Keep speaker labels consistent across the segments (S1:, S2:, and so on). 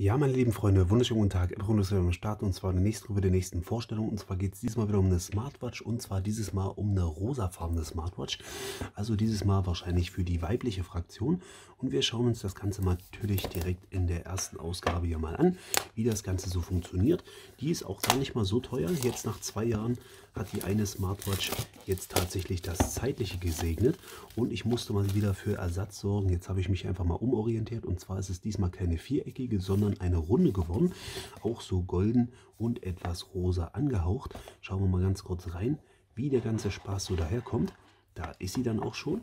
S1: Ja, meine lieben Freunde, wunderschönen guten Tag. Runde ist am Start und zwar in der nächsten Runde der nächsten Vorstellung. Und zwar geht es diesmal wieder um eine Smartwatch und zwar dieses Mal um eine rosafarbene Smartwatch. Also dieses Mal wahrscheinlich für die weibliche Fraktion. Und wir schauen uns das Ganze natürlich direkt in der ersten Ausgabe hier mal an, wie das Ganze so funktioniert. Die ist auch gar nicht mal so teuer. Jetzt nach zwei Jahren hat die eine Smartwatch jetzt tatsächlich das Zeitliche gesegnet. Und ich musste mal wieder für Ersatz sorgen. Jetzt habe ich mich einfach mal umorientiert. Und zwar ist es diesmal keine viereckige, sondern sondern eine runde gewonnen. Auch so golden und etwas rosa angehaucht. Schauen wir mal ganz kurz rein, wie der ganze Spaß so daherkommt. Da ist sie dann auch schon.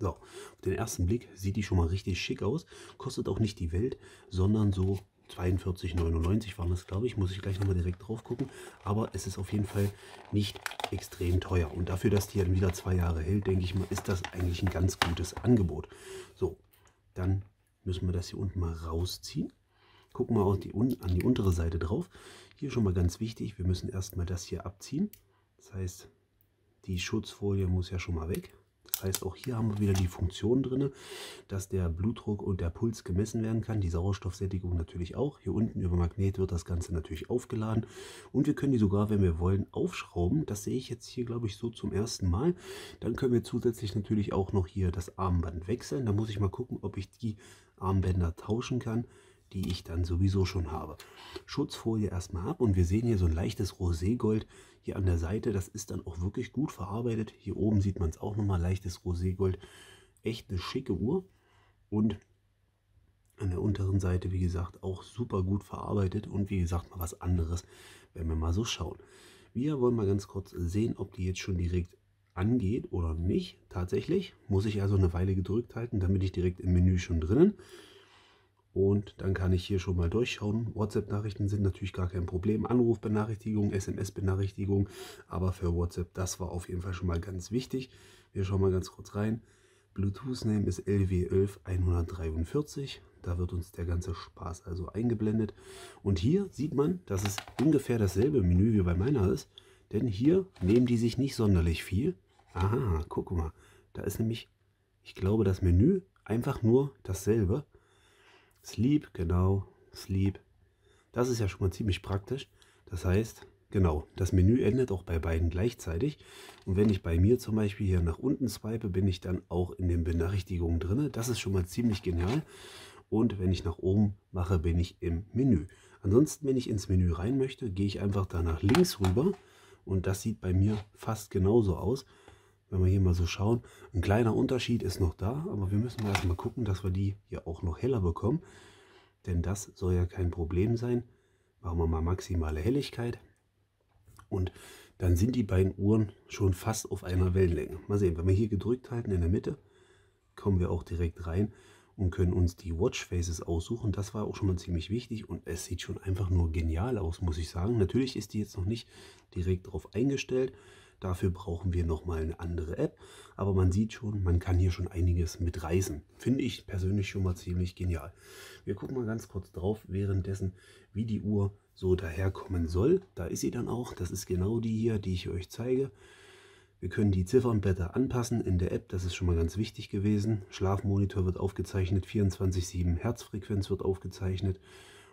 S1: So, auf den ersten Blick sieht die schon mal richtig schick aus. Kostet auch nicht die Welt, sondern so 42,99 waren das, glaube ich. Muss ich gleich nochmal direkt drauf gucken. Aber es ist auf jeden Fall nicht extrem teuer. Und dafür, dass die dann wieder zwei Jahre hält, denke ich mal, ist das eigentlich ein ganz gutes Angebot. So, dann müssen wir das hier unten mal rausziehen. Gucken wir auch die, an die untere Seite drauf. Hier schon mal ganz wichtig, wir müssen erstmal das hier abziehen. Das heißt, die Schutzfolie muss ja schon mal weg. Das heißt, auch hier haben wir wieder die Funktion drin, dass der Blutdruck und der Puls gemessen werden kann. Die Sauerstoffsättigung natürlich auch. Hier unten über Magnet wird das Ganze natürlich aufgeladen. Und wir können die sogar, wenn wir wollen, aufschrauben. Das sehe ich jetzt hier, glaube ich, so zum ersten Mal. Dann können wir zusätzlich natürlich auch noch hier das Armband wechseln. Da muss ich mal gucken, ob ich die Armbänder tauschen kann die ich dann sowieso schon habe. Schutzfolie erstmal ab und wir sehen hier so ein leichtes Roségold hier an der Seite. Das ist dann auch wirklich gut verarbeitet. Hier oben sieht man es auch nochmal, leichtes Roségold. Echt eine schicke Uhr und an der unteren Seite, wie gesagt, auch super gut verarbeitet und wie gesagt mal was anderes, wenn wir mal so schauen. Wir wollen mal ganz kurz sehen, ob die jetzt schon direkt angeht oder nicht. Tatsächlich muss ich also eine Weile gedrückt halten, damit ich direkt im Menü schon drinnen. Und dann kann ich hier schon mal durchschauen. WhatsApp-Nachrichten sind natürlich gar kein Problem. Anrufbenachrichtigung, SMS-Benachrichtigung. Aber für WhatsApp, das war auf jeden Fall schon mal ganz wichtig. Wir schauen mal ganz kurz rein. Bluetooth-Name ist LW11143. Da wird uns der ganze Spaß also eingeblendet. Und hier sieht man, dass es ungefähr dasselbe Menü wie bei meiner ist. Denn hier nehmen die sich nicht sonderlich viel. Aha, guck mal. Da ist nämlich, ich glaube, das Menü einfach nur dasselbe. Sleep, genau, Sleep. Das ist ja schon mal ziemlich praktisch. Das heißt, genau, das Menü endet auch bei beiden gleichzeitig. Und wenn ich bei mir zum Beispiel hier nach unten swipe, bin ich dann auch in den Benachrichtigungen drin. Das ist schon mal ziemlich genial. Und wenn ich nach oben mache, bin ich im Menü. Ansonsten, wenn ich ins Menü rein möchte, gehe ich einfach da nach links rüber. Und das sieht bei mir fast genauso aus wenn wir hier mal so schauen, ein kleiner Unterschied ist noch da, aber wir müssen erstmal gucken, dass wir die hier auch noch heller bekommen. Denn das soll ja kein Problem sein. Machen wir mal maximale Helligkeit. Und dann sind die beiden Uhren schon fast auf einer Wellenlänge. Mal sehen, wenn wir hier gedrückt halten in der Mitte, kommen wir auch direkt rein und können uns die Watch Faces aussuchen. Das war auch schon mal ziemlich wichtig und es sieht schon einfach nur genial aus, muss ich sagen. Natürlich ist die jetzt noch nicht direkt drauf eingestellt. Dafür brauchen wir nochmal eine andere App. Aber man sieht schon, man kann hier schon einiges mitreißen. Finde ich persönlich schon mal ziemlich genial. Wir gucken mal ganz kurz drauf, währenddessen, wie die Uhr so daherkommen soll. Da ist sie dann auch. Das ist genau die hier, die ich euch zeige. Wir können die Ziffernblätter anpassen in der App, das ist schon mal ganz wichtig gewesen. Schlafmonitor wird aufgezeichnet, 24-7 Herzfrequenz wird aufgezeichnet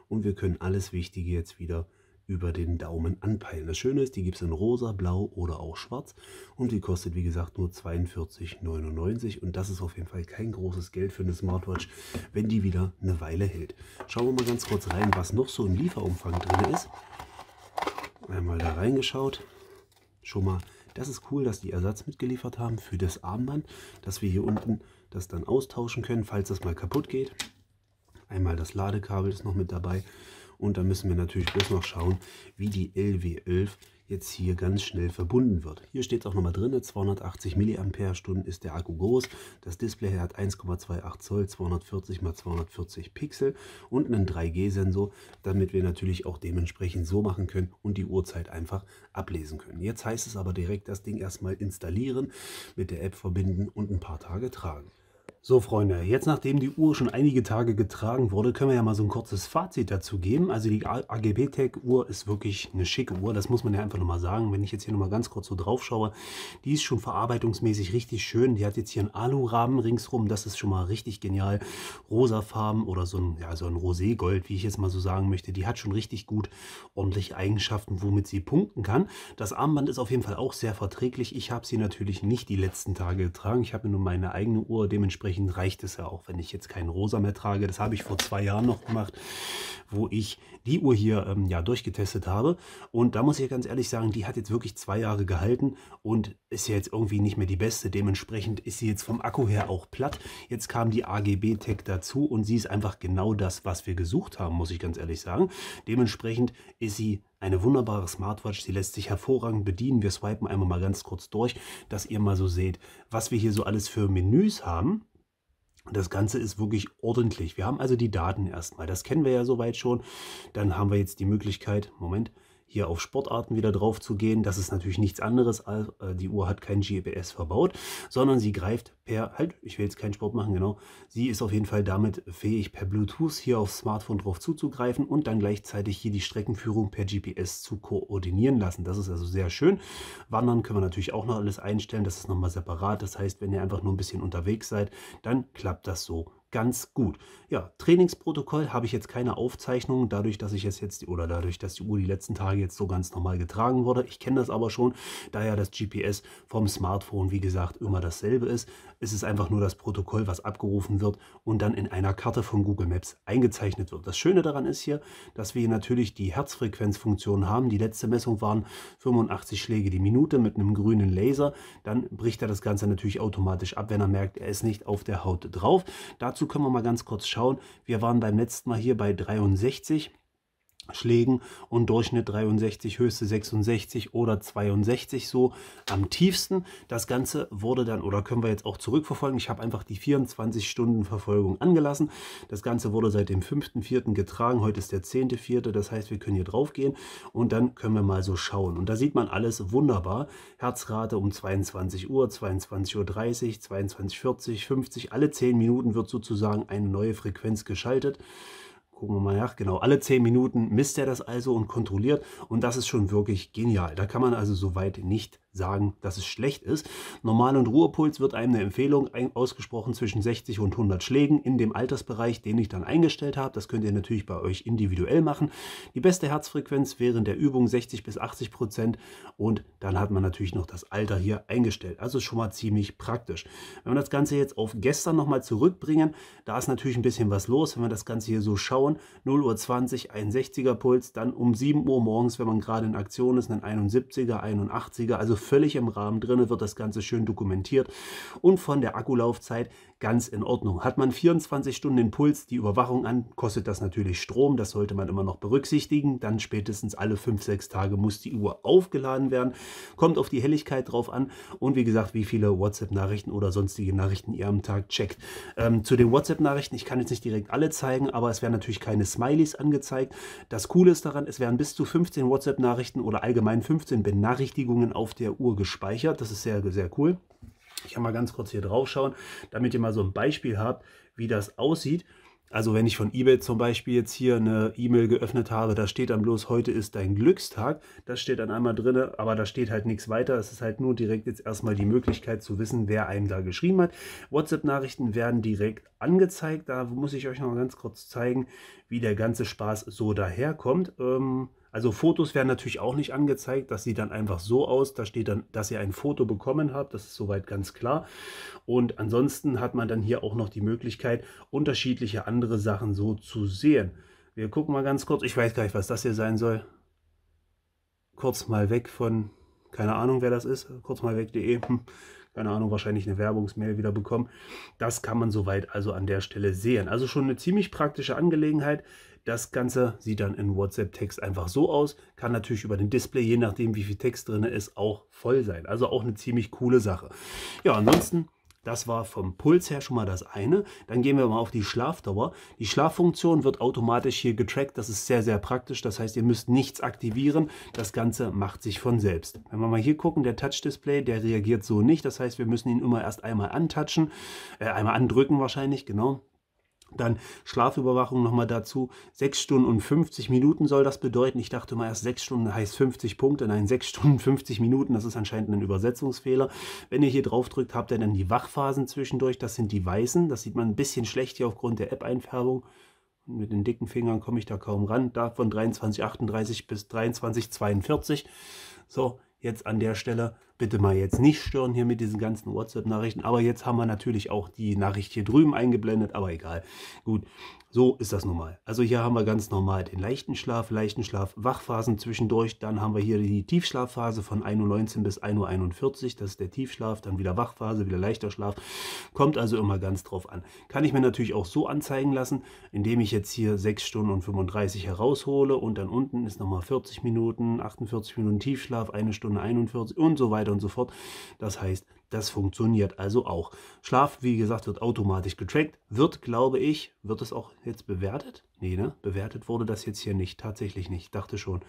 S1: und wir können alles Wichtige jetzt wieder über den Daumen anpeilen. Das Schöne ist, die gibt es in rosa, blau oder auch schwarz und die kostet wie gesagt nur 42,99 und das ist auf jeden Fall kein großes Geld für eine Smartwatch, wenn die wieder eine Weile hält. Schauen wir mal ganz kurz rein, was noch so im Lieferumfang drin ist. Einmal da reingeschaut, schon mal das ist cool, dass die Ersatz mitgeliefert haben für das Armband, dass wir hier unten das dann austauschen können, falls das mal kaputt geht. Einmal das Ladekabel ist noch mit dabei. Und da müssen wir natürlich bloß noch schauen, wie die LW11 jetzt hier ganz schnell verbunden wird. Hier steht es auch nochmal drin, 280 mAh ist der Akku groß, das Display hat 1,28 Zoll, 240 x 240 Pixel und einen 3G-Sensor, damit wir natürlich auch dementsprechend so machen können und die Uhrzeit einfach ablesen können. Jetzt heißt es aber direkt das Ding erstmal installieren, mit der App verbinden und ein paar Tage tragen. So Freunde, jetzt nachdem die Uhr schon einige Tage getragen wurde, können wir ja mal so ein kurzes Fazit dazu geben. Also die AGB Tech Uhr ist wirklich eine schicke Uhr, das muss man ja einfach nochmal sagen. Wenn ich jetzt hier nochmal ganz kurz so drauf schaue, die ist schon verarbeitungsmäßig richtig schön. Die hat jetzt hier einen Alurahmen ringsrum, das ist schon mal richtig genial. Rosafarben oder so ein, ja, so ein Roségold, wie ich jetzt mal so sagen möchte. Die hat schon richtig gut ordentlich Eigenschaften, womit sie punkten kann. Das Armband ist auf jeden Fall auch sehr verträglich. Ich habe sie natürlich nicht die letzten Tage getragen. Ich habe mir nur meine eigene Uhr dementsprechend dementsprechend reicht es ja auch, wenn ich jetzt keinen rosa mehr trage. Das habe ich vor zwei Jahren noch gemacht, wo ich die Uhr hier ähm, ja durchgetestet habe. Und da muss ich ganz ehrlich sagen, die hat jetzt wirklich zwei Jahre gehalten und ist ja jetzt irgendwie nicht mehr die beste. Dementsprechend ist sie jetzt vom Akku her auch platt. Jetzt kam die AGB Tech dazu und sie ist einfach genau das, was wir gesucht haben, muss ich ganz ehrlich sagen. Dementsprechend ist sie eine wunderbare Smartwatch, sie lässt sich hervorragend bedienen. Wir swipen einmal mal ganz kurz durch, dass ihr mal so seht, was wir hier so alles für Menüs haben. Das Ganze ist wirklich ordentlich. Wir haben also die Daten erstmal. Das kennen wir ja soweit schon. Dann haben wir jetzt die Möglichkeit, Moment, hier auf Sportarten wieder drauf zu gehen. Das ist natürlich nichts anderes. Als, äh, die Uhr hat kein GPS verbaut, sondern sie greift per, halt, ich will jetzt keinen Sport machen, genau. Sie ist auf jeden Fall damit fähig, per Bluetooth hier aufs Smartphone drauf zuzugreifen und dann gleichzeitig hier die Streckenführung per GPS zu koordinieren lassen. Das ist also sehr schön. Wandern können wir natürlich auch noch alles einstellen. Das ist nochmal separat. Das heißt, wenn ihr einfach nur ein bisschen unterwegs seid, dann klappt das so ganz gut. Ja, Trainingsprotokoll habe ich jetzt keine Aufzeichnung, dadurch, dass ich es jetzt oder dadurch, dass die Uhr die letzten Tage jetzt so ganz normal getragen wurde. Ich kenne das aber schon, da ja das GPS vom Smartphone, wie gesagt, immer dasselbe ist. Es ist einfach nur das Protokoll, was abgerufen wird und dann in einer Karte von Google Maps eingezeichnet wird. Das Schöne daran ist hier, dass wir natürlich die Herzfrequenzfunktion haben. Die letzte Messung waren 85 Schläge die Minute mit einem grünen Laser. Dann bricht er das Ganze natürlich automatisch ab, wenn er merkt, er ist nicht auf der Haut drauf. Dazu können wir mal ganz kurz schauen. Wir waren beim letzten Mal hier bei 63. Schlägen und Durchschnitt 63, höchste 66 oder 62 so am tiefsten. Das Ganze wurde dann, oder können wir jetzt auch zurückverfolgen, ich habe einfach die 24-Stunden-Verfolgung angelassen. Das Ganze wurde seit dem 5.4. getragen, heute ist der 10.4., das heißt, wir können hier drauf gehen und dann können wir mal so schauen. Und da sieht man alles wunderbar. Herzrate um 22 Uhr, 22.30 Uhr, 22.40 Uhr, 50, alle 10 Minuten wird sozusagen eine neue Frequenz geschaltet. Gucken wir mal nach. Genau, alle zehn Minuten misst er das also und kontrolliert. Und das ist schon wirklich genial. Da kann man also soweit nicht sagen, dass es schlecht ist. Normal- und Ruhepuls wird einem eine Empfehlung ausgesprochen zwischen 60 und 100 Schlägen in dem Altersbereich, den ich dann eingestellt habe. Das könnt ihr natürlich bei euch individuell machen. Die beste Herzfrequenz während der Übung 60 bis 80 Prozent und dann hat man natürlich noch das Alter hier eingestellt. Also schon mal ziemlich praktisch. Wenn wir das Ganze jetzt auf gestern nochmal zurückbringen, da ist natürlich ein bisschen was los, wenn wir das Ganze hier so schauen. 0 Uhr 20, ein 60er Puls, dann um 7 Uhr morgens, wenn man gerade in Aktion ist, ein 71er, 81er, also völlig im Rahmen drin, wird das Ganze schön dokumentiert und von der Akkulaufzeit ganz in Ordnung. Hat man 24 Stunden den Puls, die Überwachung an, kostet das natürlich Strom, das sollte man immer noch berücksichtigen. Dann spätestens alle 5, 6 Tage muss die Uhr aufgeladen werden. Kommt auf die Helligkeit drauf an und wie gesagt, wie viele WhatsApp-Nachrichten oder sonstige Nachrichten ihr am Tag checkt. Ähm, zu den WhatsApp-Nachrichten, ich kann jetzt nicht direkt alle zeigen, aber es werden natürlich keine Smileys angezeigt. Das Coole ist daran, es werden bis zu 15 WhatsApp-Nachrichten oder allgemein 15 Benachrichtigungen auf der Uhr gespeichert. Das ist sehr, sehr cool. Ich kann mal ganz kurz hier drauf schauen, damit ihr mal so ein Beispiel habt, wie das aussieht. Also wenn ich von eBay zum Beispiel jetzt hier eine E-Mail geöffnet habe, da steht dann bloß, heute ist dein Glückstag. Das steht dann einmal drin, aber da steht halt nichts weiter. Es ist halt nur direkt jetzt erstmal die Möglichkeit zu wissen, wer einem da geschrieben hat. WhatsApp-Nachrichten werden direkt angezeigt. Da muss ich euch noch ganz kurz zeigen, wie der ganze Spaß so daherkommt. Ähm, also Fotos werden natürlich auch nicht angezeigt. Das sieht dann einfach so aus. Da steht dann, dass ihr ein Foto bekommen habt. Das ist soweit ganz klar. Und ansonsten hat man dann hier auch noch die Möglichkeit, unterschiedliche andere Sachen so zu sehen. Wir gucken mal ganz kurz. Ich weiß gar nicht, was das hier sein soll. Kurz mal weg von, keine Ahnung, wer das ist. Kurz mal weg.de. Hm keine Ahnung, wahrscheinlich eine Werbungsmail wieder bekommen. Das kann man soweit also an der Stelle sehen. Also schon eine ziemlich praktische Angelegenheit. Das Ganze sieht dann in WhatsApp-Text einfach so aus, kann natürlich über den Display, je nachdem wie viel Text drin ist, auch voll sein. Also auch eine ziemlich coole Sache. Ja, ansonsten das war vom Puls her schon mal das eine. Dann gehen wir mal auf die Schlafdauer. Die Schlaffunktion wird automatisch hier getrackt. Das ist sehr, sehr praktisch. Das heißt, ihr müsst nichts aktivieren. Das Ganze macht sich von selbst. Wenn wir mal hier gucken, der Touch-Display, der reagiert so nicht. Das heißt, wir müssen ihn immer erst einmal antatschen. Äh, einmal andrücken wahrscheinlich, genau. Dann Schlafüberwachung nochmal dazu. 6 Stunden und 50 Minuten soll das bedeuten. Ich dachte mal erst 6 Stunden heißt 50 Punkte. Nein, 6 Stunden 50 Minuten. Das ist anscheinend ein Übersetzungsfehler. Wenn ihr hier drauf drückt, habt ihr dann die Wachphasen zwischendurch. Das sind die weißen. Das sieht man ein bisschen schlecht hier aufgrund der App-Einfärbung. Mit den dicken Fingern komme ich da kaum ran. Da von 23,38 bis 23,42. So, jetzt an der Stelle bitte mal jetzt nicht stören hier mit diesen ganzen WhatsApp-Nachrichten. Aber jetzt haben wir natürlich auch die Nachricht hier drüben eingeblendet, aber egal. Gut, so ist das nun mal. Also hier haben wir ganz normal den leichten Schlaf, leichten Schlaf, Wachphasen zwischendurch. Dann haben wir hier die Tiefschlafphase von 1.19 Uhr bis 1.41 Uhr. Das ist der Tiefschlaf, dann wieder Wachphase, wieder leichter Schlaf. Kommt also immer ganz drauf an. Kann ich mir natürlich auch so anzeigen lassen, indem ich jetzt hier 6 Stunden und 35 heraushole und dann unten ist nochmal 40 Minuten, 48 Minuten Tiefschlaf, 1 Stunde 41 und so weiter weiter und so fort. Das heißt, das funktioniert also auch. Schlaf, wie gesagt, wird automatisch getrackt. Wird, glaube ich, wird es auch jetzt bewertet? Nee, ne? Bewertet wurde das jetzt hier nicht. Tatsächlich nicht. Ich dachte schon.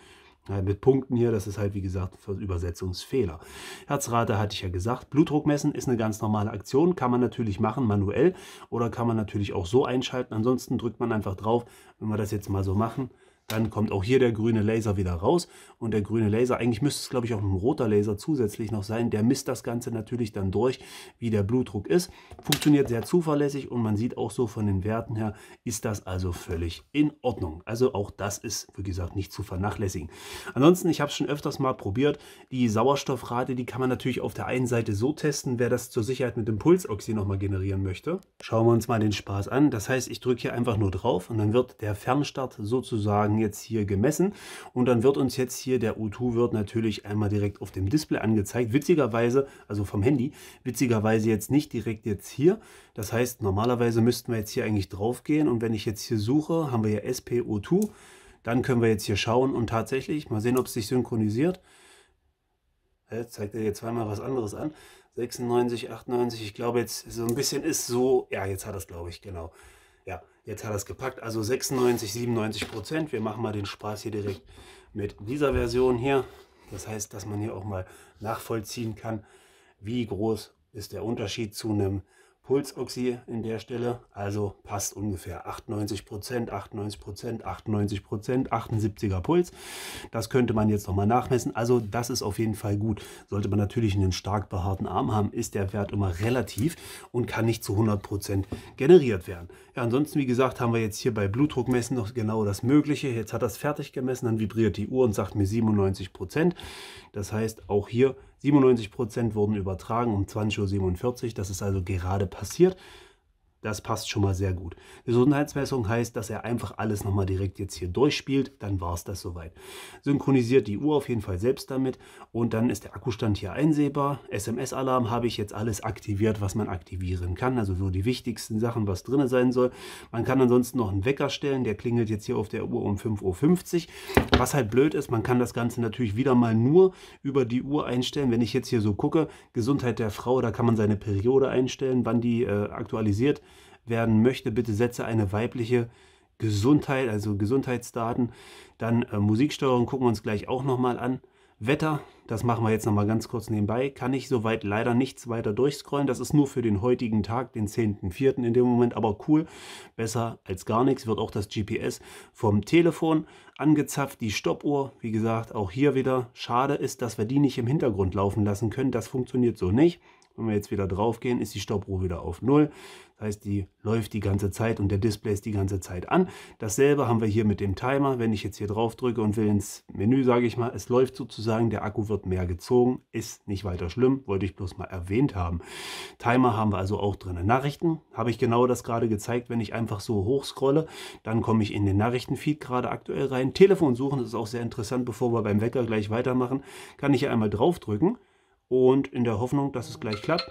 S1: Äh, mit Punkten hier, das ist halt wie gesagt Übersetzungsfehler. Herzrate hatte ich ja gesagt. Blutdruck messen ist eine ganz normale Aktion. Kann man natürlich machen, manuell. Oder kann man natürlich auch so einschalten. Ansonsten drückt man einfach drauf. Wenn wir das jetzt mal so machen, dann kommt auch hier der grüne Laser wieder raus und der grüne Laser, eigentlich müsste es glaube ich auch ein roter Laser zusätzlich noch sein, der misst das Ganze natürlich dann durch, wie der Blutdruck ist. Funktioniert sehr zuverlässig und man sieht auch so von den Werten her, ist das also völlig in Ordnung. Also auch das ist, wie gesagt, nicht zu vernachlässigen. Ansonsten, ich habe es schon öfters mal probiert, die Sauerstoffrate, die kann man natürlich auf der einen Seite so testen, wer das zur Sicherheit mit dem Pulsoxy nochmal generieren möchte. Schauen wir uns mal den Spaß an. Das heißt, ich drücke hier einfach nur drauf und dann wird der Fernstart sozusagen lang jetzt hier gemessen. Und dann wird uns jetzt hier der O2-Wert natürlich einmal direkt auf dem Display angezeigt. Witzigerweise, also vom Handy, witzigerweise jetzt nicht direkt jetzt hier. Das heißt, normalerweise müssten wir jetzt hier eigentlich drauf gehen. Und wenn ich jetzt hier suche, haben wir ja SPO2. Dann können wir jetzt hier schauen und tatsächlich mal sehen, ob es sich synchronisiert. Jetzt zeigt er jetzt zweimal was anderes an. 96, 98, ich glaube jetzt so ein bisschen ist so, ja, jetzt hat das glaube ich, genau. Ja, Jetzt hat er es gepackt, also 96, 97 Prozent. Wir machen mal den Spaß hier direkt mit dieser Version hier. Das heißt, dass man hier auch mal nachvollziehen kann, wie groß ist der Unterschied zu einem Pulsoxy in der Stelle, also passt ungefähr 98 Prozent, 98 Prozent, 98 Prozent, 78er Puls. Das könnte man jetzt nochmal nachmessen. Also das ist auf jeden Fall gut. Sollte man natürlich einen stark behaarten Arm haben, ist der Wert immer relativ und kann nicht zu 100 Prozent generiert werden. Ja, ansonsten, wie gesagt, haben wir jetzt hier bei Blutdruckmessen noch genau das Mögliche. Jetzt hat das fertig gemessen, dann vibriert die Uhr und sagt mir 97 Prozent. Das heißt, auch hier 97% wurden übertragen um 20.47 Uhr. Das ist also gerade passiert. Das passt schon mal sehr gut. Gesundheitsmessung heißt, dass er einfach alles nochmal direkt jetzt hier durchspielt. Dann war es das soweit. Synchronisiert die Uhr auf jeden Fall selbst damit. Und dann ist der Akkustand hier einsehbar. SMS-Alarm habe ich jetzt alles aktiviert, was man aktivieren kann. Also so die wichtigsten Sachen, was drin sein soll. Man kann ansonsten noch einen Wecker stellen. Der klingelt jetzt hier auf der Uhr um 5.50 Uhr. Was halt blöd ist, man kann das Ganze natürlich wieder mal nur über die Uhr einstellen. Wenn ich jetzt hier so gucke, Gesundheit der Frau, da kann man seine Periode einstellen, wann die äh, aktualisiert werden möchte, bitte setze eine weibliche Gesundheit, also Gesundheitsdaten. Dann äh, Musiksteuerung gucken wir uns gleich auch nochmal an. Wetter, das machen wir jetzt nochmal ganz kurz nebenbei, kann ich soweit leider nichts weiter durchscrollen. Das ist nur für den heutigen Tag, den 10.04. in dem Moment, aber cool. Besser als gar nichts wird auch das GPS vom Telefon angezapft. Die Stoppuhr, wie gesagt, auch hier wieder. Schade ist, dass wir die nicht im Hintergrund laufen lassen können. Das funktioniert so nicht. Wenn wir jetzt wieder drauf gehen, ist die Stoppuhr wieder auf Null. Das heißt, die läuft die ganze Zeit und der Display ist die ganze Zeit an. Dasselbe haben wir hier mit dem Timer. Wenn ich jetzt hier drauf drücke und will ins Menü, sage ich mal, es läuft sozusagen, der Akku wird mehr gezogen. Ist nicht weiter schlimm, wollte ich bloß mal erwähnt haben. Timer haben wir also auch drin. Nachrichten habe ich genau das gerade gezeigt. Wenn ich einfach so hoch scrolle, dann komme ich in den Nachrichtenfeed gerade aktuell rein. Telefon suchen ist auch sehr interessant, bevor wir beim Wecker gleich weitermachen. Kann ich hier einmal drauf drücken. und in der Hoffnung, dass es gleich klappt,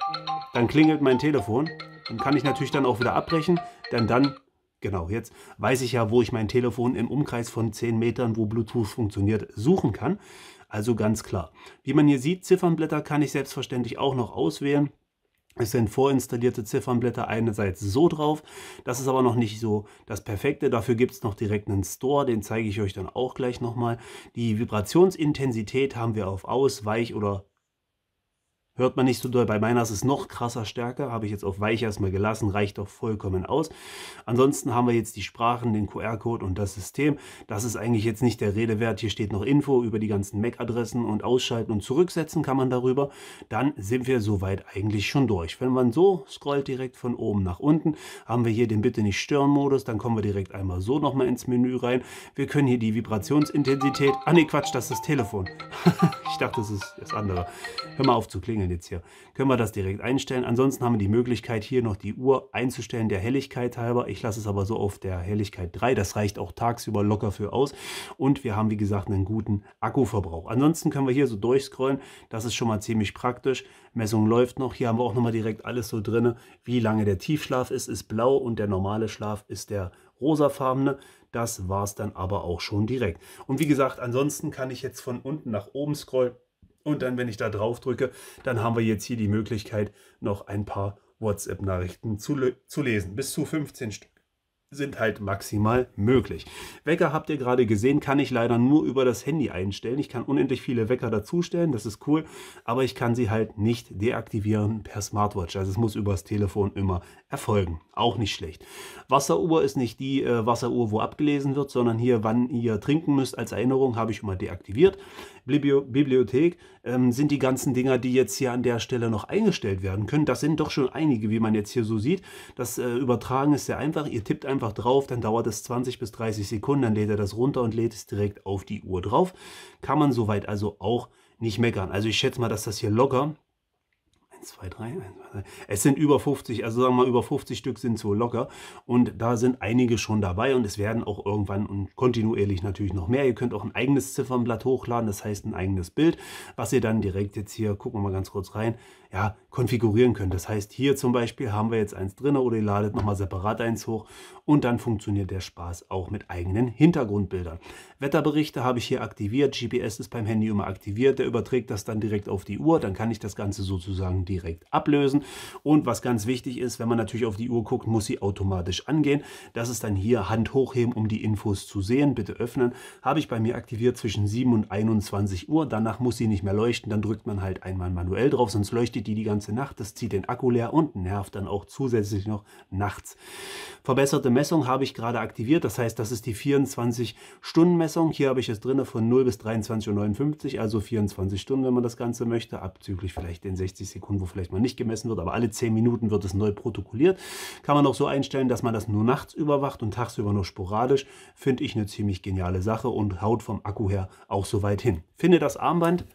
S1: dann klingelt mein Telefon und kann ich natürlich dann auch wieder abbrechen, denn dann, genau, jetzt weiß ich ja, wo ich mein Telefon im Umkreis von 10 Metern, wo Bluetooth funktioniert, suchen kann. Also ganz klar. Wie man hier sieht, Ziffernblätter kann ich selbstverständlich auch noch auswählen. Es sind vorinstallierte Ziffernblätter einerseits so drauf, das ist aber noch nicht so das Perfekte. Dafür gibt es noch direkt einen Store, den zeige ich euch dann auch gleich nochmal. Die Vibrationsintensität haben wir auf Aus, Weich oder hört man nicht so doll. Bei meiner ist es noch krasser stärker, habe ich jetzt auf weich erstmal gelassen, reicht auch vollkommen aus. Ansonsten haben wir jetzt die Sprachen, den QR-Code und das System. Das ist eigentlich jetzt nicht der Rede wert. Hier steht noch Info über die ganzen MAC-Adressen und ausschalten und zurücksetzen kann man darüber. Dann sind wir soweit eigentlich schon durch. Wenn man so scrollt direkt von oben nach unten, haben wir hier den Bitte nicht stören Modus. Dann kommen wir direkt einmal so nochmal ins Menü rein. Wir können hier die Vibrationsintensität... Ah ne, Quatsch, das ist das Telefon. ich dachte, das ist das andere. Hör mal auf zu klingeln. Ebenen jetzt hier, können wir das direkt einstellen. Ansonsten haben wir die Möglichkeit, hier noch die Uhr einzustellen, der Helligkeit halber. Ich lasse es aber so auf der Helligkeit 3. Das reicht auch tagsüber locker für aus. Und wir haben, wie gesagt, einen guten Akkuverbrauch. Ansonsten können wir hier so durchscrollen. Das ist schon mal ziemlich praktisch. Messung läuft noch. Hier haben wir auch nochmal direkt alles so drin. Wie lange der Tiefschlaf ist, ist blau und der normale Schlaf ist der rosafarbene. Das war es dann aber auch schon direkt. Und wie gesagt, ansonsten kann ich jetzt von unten nach oben scrollen und dann, wenn ich da drauf drücke, dann haben wir jetzt hier die Möglichkeit, noch ein paar WhatsApp-Nachrichten zu, zu lesen. Bis zu 15 Stück sind halt maximal möglich. Wecker habt ihr gerade gesehen, kann ich leider nur über das Handy einstellen. Ich kann unendlich viele Wecker dazustellen, das ist cool, aber ich kann sie halt nicht deaktivieren per Smartwatch. Also es muss übers Telefon immer erfolgen. Auch nicht schlecht. Wasseruhr ist nicht die äh, Wasseruhr, wo abgelesen wird, sondern hier, wann ihr trinken müsst als Erinnerung, habe ich immer deaktiviert. Biblio Bibliothek ähm, sind die ganzen Dinger, die jetzt hier an der Stelle noch eingestellt werden können. Das sind doch schon einige, wie man jetzt hier so sieht. Das äh, Übertragen ist sehr einfach. Ihr tippt einfach einfach drauf, dann dauert es 20 bis 30 Sekunden, dann lädt er das runter und lädt es direkt auf die Uhr drauf. Kann man soweit also auch nicht meckern. Also ich schätze mal, dass das hier locker 2, 3, 1, 2, 3. Es sind über 50, also sagen wir mal, über 50 Stück sind so locker. Und da sind einige schon dabei und es werden auch irgendwann und kontinuierlich natürlich noch mehr. Ihr könnt auch ein eigenes Ziffernblatt hochladen, das heißt ein eigenes Bild, was ihr dann direkt jetzt hier, gucken wir mal ganz kurz rein, ja, konfigurieren können. Das heißt, hier zum Beispiel haben wir jetzt eins drin oder ihr ladet nochmal separat eins hoch und dann funktioniert der Spaß auch mit eigenen Hintergrundbildern. Wetterberichte habe ich hier aktiviert, GPS ist beim Handy immer aktiviert, der überträgt das dann direkt auf die Uhr, dann kann ich das Ganze sozusagen direkt ablösen. Und was ganz wichtig ist, wenn man natürlich auf die Uhr guckt, muss sie automatisch angehen. Das ist dann hier Hand hochheben, um die Infos zu sehen. Bitte öffnen. Habe ich bei mir aktiviert zwischen 7 und 21 Uhr. Danach muss sie nicht mehr leuchten. Dann drückt man halt einmal manuell drauf, sonst leuchtet die die ganze ganze Nacht. Das zieht den Akku leer und nervt dann auch zusätzlich noch nachts. Verbesserte Messung habe ich gerade aktiviert. Das heißt, das ist die 24-Stunden-Messung. Hier habe ich es drin von 0 bis 23.59 Uhr, also 24 Stunden, wenn man das Ganze möchte. Abzüglich vielleicht den 60 Sekunden, wo vielleicht mal nicht gemessen wird. Aber alle 10 Minuten wird es neu protokolliert. Kann man auch so einstellen, dass man das nur nachts überwacht und tagsüber nur sporadisch. Finde ich eine ziemlich geniale Sache und haut vom Akku her auch so weit hin. Finde das Armband.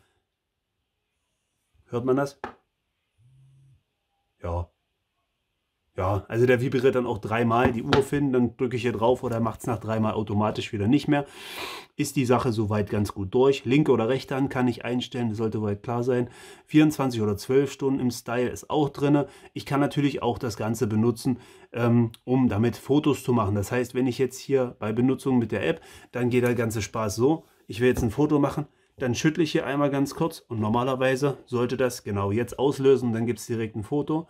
S1: Hört man das? ja. Ja, also der vibriert dann auch dreimal die Uhr finden, dann drücke ich hier drauf oder macht es nach dreimal automatisch wieder nicht mehr. Ist die Sache soweit ganz gut durch. Linke oder rechte Hand kann ich einstellen, das sollte weit klar sein. 24 oder 12 Stunden im Style ist auch drin. Ich kann natürlich auch das Ganze benutzen, ähm, um damit Fotos zu machen. Das heißt, wenn ich jetzt hier bei Benutzung mit der App, dann geht der ganze Spaß so. Ich will jetzt ein Foto machen, dann schüttle ich hier einmal ganz kurz und normalerweise sollte das genau jetzt auslösen, dann gibt es direkt ein Foto,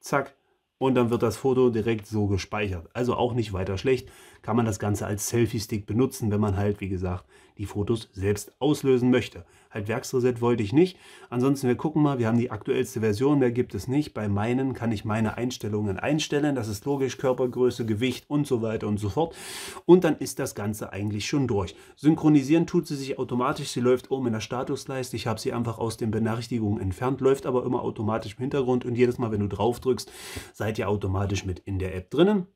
S1: zack, und dann wird das Foto direkt so gespeichert. Also auch nicht weiter schlecht kann man das Ganze als Selfie-Stick benutzen, wenn man halt, wie gesagt, die Fotos selbst auslösen möchte. Halt Werksreset wollte ich nicht. Ansonsten, wir gucken mal, wir haben die aktuellste Version, mehr gibt es nicht. Bei meinen kann ich meine Einstellungen einstellen. Das ist logisch, Körpergröße, Gewicht und so weiter und so fort. Und dann ist das Ganze eigentlich schon durch. Synchronisieren tut sie sich automatisch. Sie läuft oben in der Statusleiste. Ich habe sie einfach aus den Benachrichtigungen entfernt, läuft aber immer automatisch im Hintergrund. Und jedes Mal, wenn du drauf drückst, seid ihr automatisch mit in der App drinnen.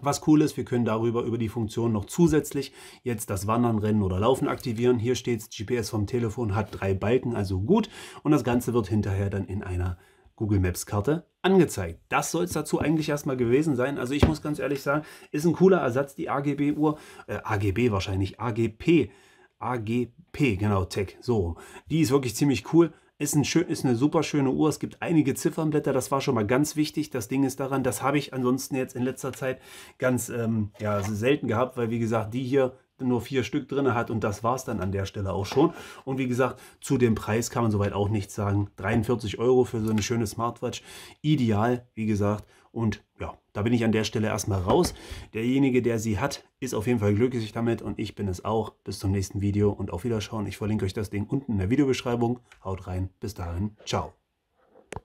S1: Was cool ist, wir können darüber über die Funktion noch zusätzlich jetzt das Wandern, Rennen oder Laufen aktivieren. Hier steht es, GPS vom Telefon hat drei Balken, also gut. Und das Ganze wird hinterher dann in einer Google Maps Karte angezeigt. Das soll es dazu eigentlich erstmal gewesen sein. Also ich muss ganz ehrlich sagen, ist ein cooler Ersatz, die AGB-Uhr, äh, AGB wahrscheinlich, AGP, AGP, genau, Tech, so. Die ist wirklich ziemlich cool. Ist, ein schön, ist eine super schöne Uhr. Es gibt einige Ziffernblätter. Das war schon mal ganz wichtig. Das Ding ist daran, das habe ich ansonsten jetzt in letzter Zeit ganz ähm, ja, selten gehabt, weil wie gesagt, die hier nur vier Stück drin hat und das war es dann an der Stelle auch schon. Und wie gesagt, zu dem Preis kann man soweit auch nichts sagen. 43 Euro für so eine schöne Smartwatch, ideal, wie gesagt. Und ja, da bin ich an der Stelle erstmal raus. Derjenige, der sie hat, ist auf jeden Fall glücklich damit und ich bin es auch. Bis zum nächsten Video und auf Wiederschauen. Ich verlinke euch das Ding unten in der Videobeschreibung. Haut rein, bis dahin, ciao.